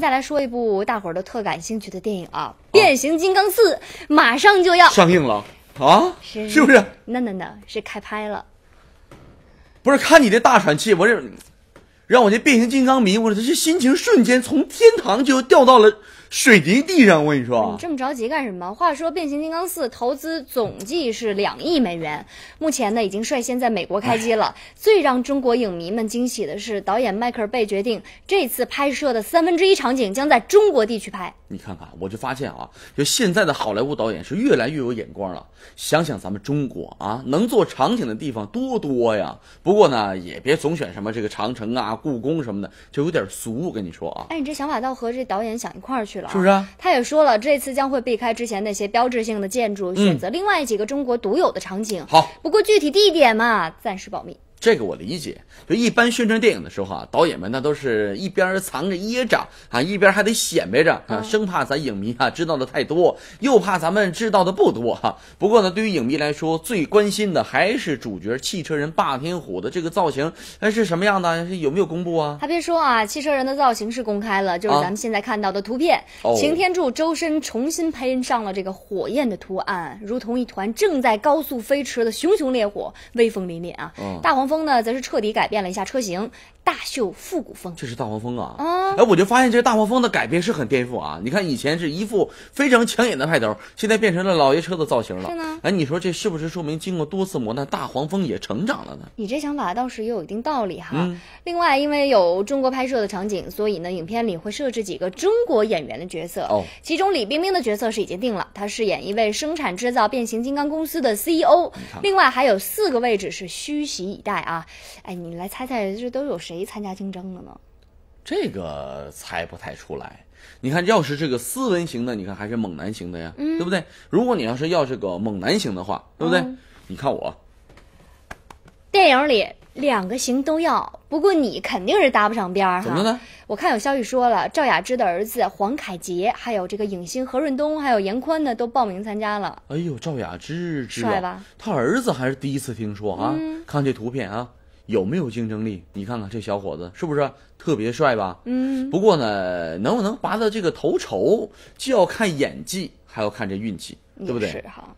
再来说一部大伙儿都特感兴趣的电影啊，《变形金刚四》马上就要上映了啊！是是不是？那那那，是开拍了。不是，看你这大喘气，我这让我这变形金刚迷糊了，这心情瞬间从天堂就掉到了。水泥地上，我跟你说，你这么着急干什么？话说《变形金刚四》投资总计是两亿美元，目前呢已经率先在美国开机了。最让中国影迷们惊喜的是，导演迈克尔贝决定这次拍摄的三分之一场景将在中国地区拍。你看看，我就发现啊，就现在的好莱坞导演是越来越有眼光了。想想咱们中国啊，能做场景的地方多多呀。不过呢，也别总选什么这个长城啊、故宫什么的，就有点俗。我跟你说啊，哎，你这想法倒和这导演想一块儿去。是不是？他也说了，这次将会避开之前那些标志性的建筑，选择另外几个中国独有的场景。好，不过具体地点嘛，暂时保密。这个我理解，就一般宣传电影的时候啊，导演们那都是一边藏着掖着啊，一边还得显摆着啊，生怕咱影迷啊知道的太多，又怕咱们知道的不多哈。不过呢，对于影迷来说，最关心的还是主角汽车人霸天虎的这个造型，那是什么样的？有没有公布啊？还别说啊，汽车人的造型是公开了，就是咱们现在看到的图片，擎天柱周身重新喷上了这个火焰的图案，如同一团正在高速飞驰的熊熊烈火，威风凛凛啊！大黄蜂。风呢，则是彻底改变了一下车型，大秀复古风。这是大黄蜂啊！哎，我就发现这大黄蜂的改变是很颠覆啊！你看以前是一副非常抢眼的派头，现在变成了老爷车的造型了。是呢。哎，你说这是不是说明经过多次磨难，大黄蜂也成长了呢？你这想法倒是也有一定道理哈。嗯。另外，因为有中国拍摄的场景，所以呢，影片里会设置几个中国演员的角色。哦。其中李冰冰的角色是已经定了，她饰演一位生产制造变形金刚公司的 CEO。另外还有四个位置是虚席以待。啊，哎，你来猜猜，这都有谁参加竞争了呢？这个猜不太出来。你看，要是这个斯文型的，你看还是猛男型的呀，对不对？如果你要是要这个猛男型的话，对不对？你看我，电影里。两个型都要，不过你肯定是搭不上边儿。怎么了？我看有消息说了，赵雅芝的儿子黄凯杰，还有这个影星何润东，还有严宽呢，都报名参加了。哎呦，赵雅芝，帅吧？他儿子还是第一次听说啊。看这图片啊，有没有竞争力？你看看这小伙子，是不是特别帅吧？嗯。不过呢，能不能拔得这个头筹，就要看演技，还要看这运气，对不对？是哈。